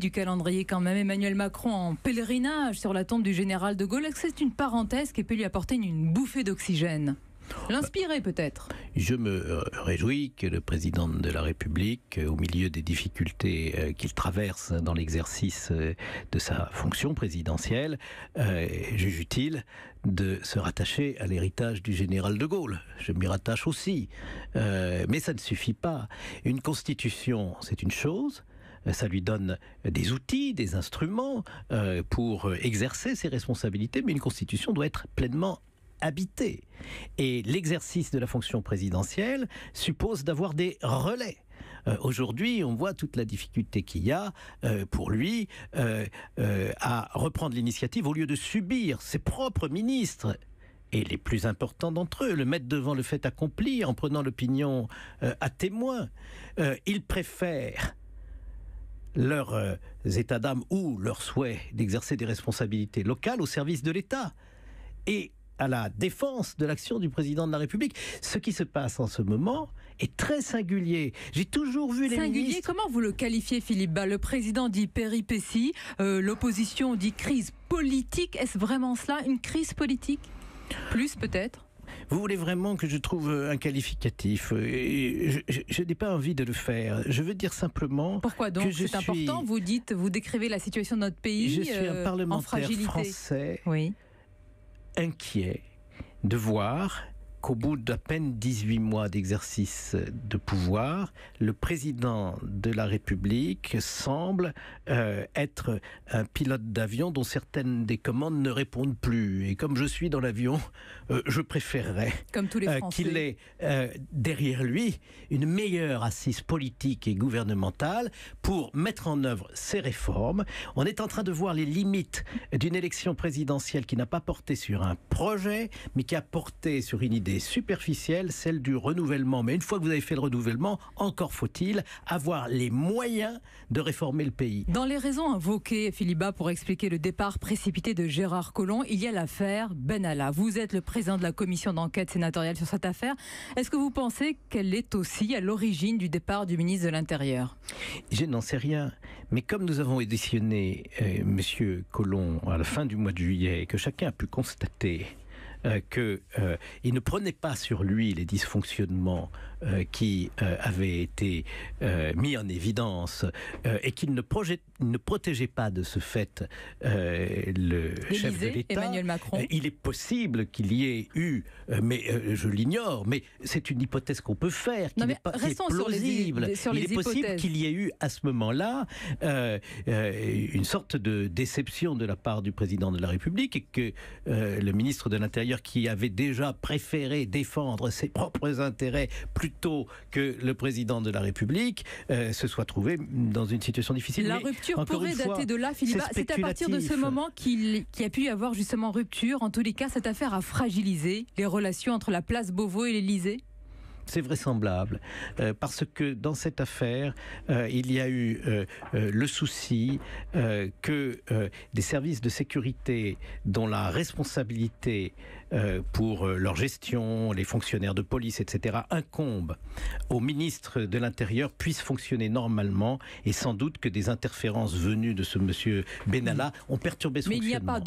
du calendrier quand même. Emmanuel Macron en pèlerinage sur la tombe du général de Gaulle. C'est une parenthèse qui peut lui apporter une bouffée d'oxygène. L'inspirer peut-être. Je me euh, réjouis que le président de la République, euh, au milieu des difficultés euh, qu'il traverse dans l'exercice de sa fonction présidentielle, juge utile de se rattacher à l'héritage du général de Gaulle. Je m'y rattache aussi. mais ça ne suffit pas. Une constitution, c'est une chose ça lui donne des outils, des instruments euh, pour exercer ses responsabilités, mais une constitution doit être pleinement habitée. Et l'exercice de la fonction présidentielle suppose d'avoir des relais. Euh, aujourd'hui, on voit toute la difficulté qu'il y a euh, pour lui à reprendre l'initiative au lieu de subir ses propres ministres et les plus importants d'entre eux, le mettre devant le fait accompli en prenant l'opinion à témoin. il préfère leurs euh, états d'âme ou leur souhait d'exercer des responsabilités locales au service de l'État et à la défense de l'action du président de la République. Ce qui se passe en ce moment est très singulier. J'ai toujours vu les singulier, comment vous le qualifiez, Philippe Le président dit péripétie, euh, l'opposition dit crise politique. Est-ce vraiment cela, une crise politique Plus peut-être vous voulez vraiment que je trouve euh, un qualificatif euh, Je, n'ai pas envie de le faire. Je veux dire simplement. Pourquoi donc C'est important. Vous dites, vous décrivez la situation de notre pays. Je suis un euh, parlementaire français oui. inquiet de voir qu'au bout d'à peine 18 mois d'exercice de pouvoir, le président de la République semble euh, être un pilote d'avion dont certaines des commandes ne répondent plus. Et comme je suis dans l'avion, euh, je préférerais euh, qu'il ait derrière lui une meilleure assise politique et gouvernementale pour mettre en œuvre ces réformes. On est en train de voir les limites d'une élection présidentielle qui n'a pas porté sur un projet, mais qui a porté sur une idée superficielle, celle du renouvellement. Mais une fois que vous avez fait le renouvellement, encore faut-il avoir les moyens de réformer le pays. Dans les raisons invoquées, Philippe, pour expliquer le départ précipité de Gérard Collomb, il y a l'affaire Benalla. Vous êtes le président de la commission d'enquête sénatoriale sur cette affaire. Est-ce que vous pensez qu'elle est aussi à l'origine du départ du ministre de l'Intérieur Je n'en sais rien. Mais comme nous avons éditionné euh, M. Collomb à la fin du mois de juillet et que chacun a pu constater euh, qu'il euh, ne prenait pas sur lui les dysfonctionnements euh, qui avaient été mis en évidence et qu'il ne, protégeait pas de ce fait le chef de l'État. Il est possible qu'il y ait eu, mais je l'ignore, mais c'est une hypothèse qu'on peut faire, qui n'est pas, plausible. Sur les, Il est possible qu'il y ait eu à ce moment-là une sorte de déception de la part du président de la République et que le ministre de l'Intérieur qui avait déjà préféré défendre ses propres intérêts plutôt que le président de la République, euh, se soit trouvé dans une situation difficile. La rupture pourrait dater de là, Philippe. C'est à partir de ce moment qu'il y a pu y avoir justement rupture. En tous les cas, cette affaire a fragilisé les relations entre la place Beauvau et l'Élysée. C'est vraisemblable, euh, parce que dans cette affaire, euh, il y a eu euh, le souci que des services de sécurité dont la responsabilité pour leur gestion, les fonctionnaires de police, etc., incombe au ministre de l'Intérieur puissent fonctionner normalement et sans doute que des interférences venues de ce monsieur Benalla ont perturbé son fonctionnement.